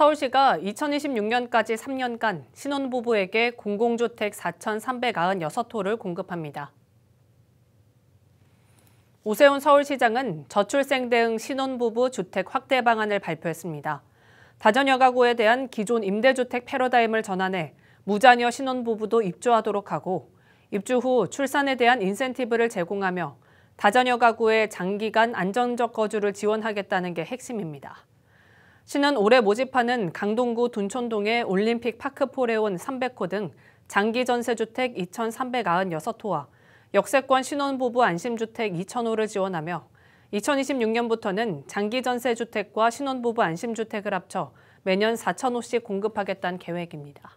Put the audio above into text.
서울시가 2026년까지 3년간 신혼부부에게 공공주택 4,396호를 공급합니다. 오세훈 서울시장은 저출생 대응 신혼부부 주택 확대 방안을 발표했습니다. 다자녀가구에 대한 기존 임대주택 패러다임을 전환해 무자녀 신혼부부도 입주하도록 하고 입주 후 출산에 대한 인센티브를 제공하며 다자녀가구의 장기간 안정적 거주를 지원하겠다는 게 핵심입니다. 시는 올해 모집하는 강동구 둔촌동의 올림픽 파크 포레온 300호 등 장기 전세주택 2,396호와 역세권 신혼부부 안심주택 2,000호를 지원하며 2026년부터는 장기 전세주택과 신혼부부 안심주택을 합쳐 매년 4,000호씩 공급하겠다는 계획입니다.